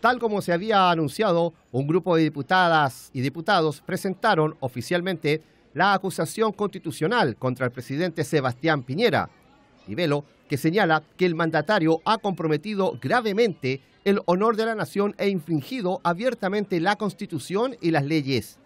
Tal como se había anunciado, un grupo de diputadas y diputados presentaron oficialmente la acusación constitucional contra el presidente Sebastián Piñera, nivelo que señala que el mandatario ha comprometido gravemente el honor de la nación e infringido abiertamente la Constitución y las leyes.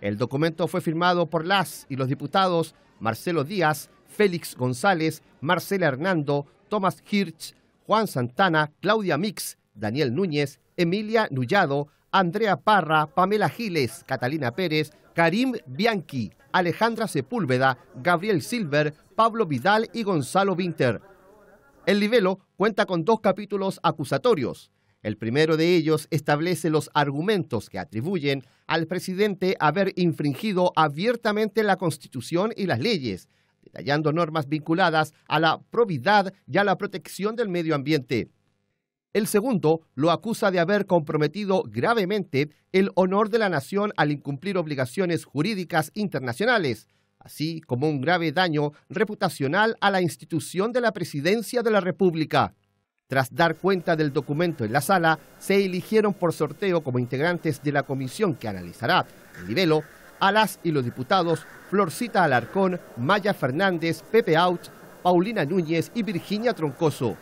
El documento fue firmado por las y los diputados Marcelo Díaz, Félix González, Marcela Hernando, Tomás Hirsch, Juan Santana, Claudia Mix, Daniel Núñez, Emilia Nullado, Andrea Parra, Pamela Giles, Catalina Pérez, Karim Bianchi, Alejandra Sepúlveda, Gabriel Silver, Pablo Vidal y Gonzalo Vinter. El libelo cuenta con dos capítulos acusatorios. El primero de ellos establece los argumentos que atribuyen al presidente haber infringido abiertamente la Constitución y las leyes, detallando normas vinculadas a la probidad y a la protección del medio ambiente. El segundo lo acusa de haber comprometido gravemente el honor de la nación al incumplir obligaciones jurídicas internacionales, así como un grave daño reputacional a la institución de la Presidencia de la República. Tras dar cuenta del documento en la sala, se eligieron por sorteo como integrantes de la comisión que analizará el nivelo a las y los diputados Florcita Alarcón, Maya Fernández, Pepe Out, Paulina Núñez y Virginia Troncoso.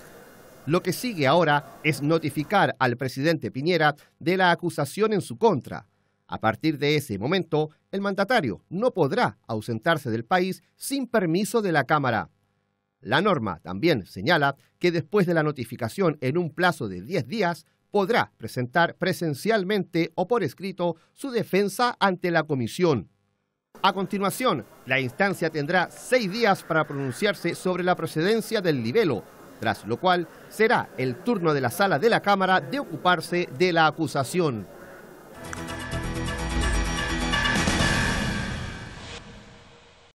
Lo que sigue ahora es notificar al presidente Piñera de la acusación en su contra. A partir de ese momento, el mandatario no podrá ausentarse del país sin permiso de la Cámara. La norma también señala que después de la notificación en un plazo de 10 días, podrá presentar presencialmente o por escrito su defensa ante la comisión. A continuación, la instancia tendrá seis días para pronunciarse sobre la procedencia del libelo, tras lo cual será el turno de la sala de la Cámara de ocuparse de la acusación.